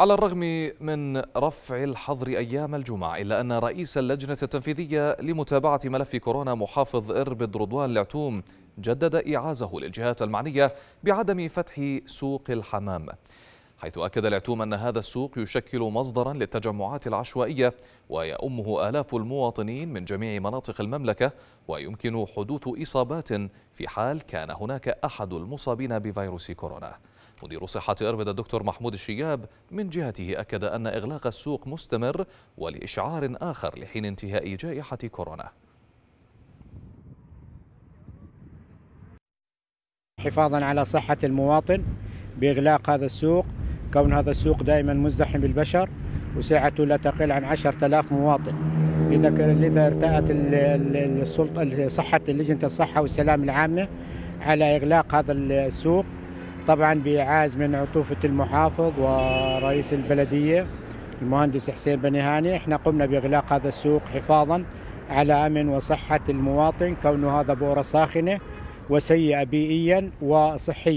على الرغم من رفع الحظر أيام الجمعة إلا أن رئيس اللجنة التنفيذية لمتابعة ملف كورونا محافظ إربد رضوان العتوم جدد إعازه للجهات المعنية بعدم فتح سوق الحمام حيث أكد العتوم أن هذا السوق يشكل مصدرا للتجمعات العشوائية ويأمه آلاف المواطنين من جميع مناطق المملكة ويمكن حدوث إصابات في حال كان هناك أحد المصابين بفيروس كورونا مدير صحة أربد الدكتور محمود الشياب من جهته أكد أن إغلاق السوق مستمر ولإشعار آخر لحين انتهاء جائحة كورونا حفاظا على صحة المواطن بإغلاق هذا السوق كون هذا السوق دائما مزدحم بالبشر وسعته لا تقل عن 10000 مواطن إذا لذا ارتأت السلطة صحة لجنة الصحة والسلام العامة على إغلاق هذا السوق طبعا بإعاز من عطوفة المحافظ ورئيس البلدية المهندس حسين بني هاني احنا قمنا بإغلاق هذا السوق حفاظا على أمن وصحة المواطن كونه هذا بؤرة ساخنة وسيئة بيئيا وصحيا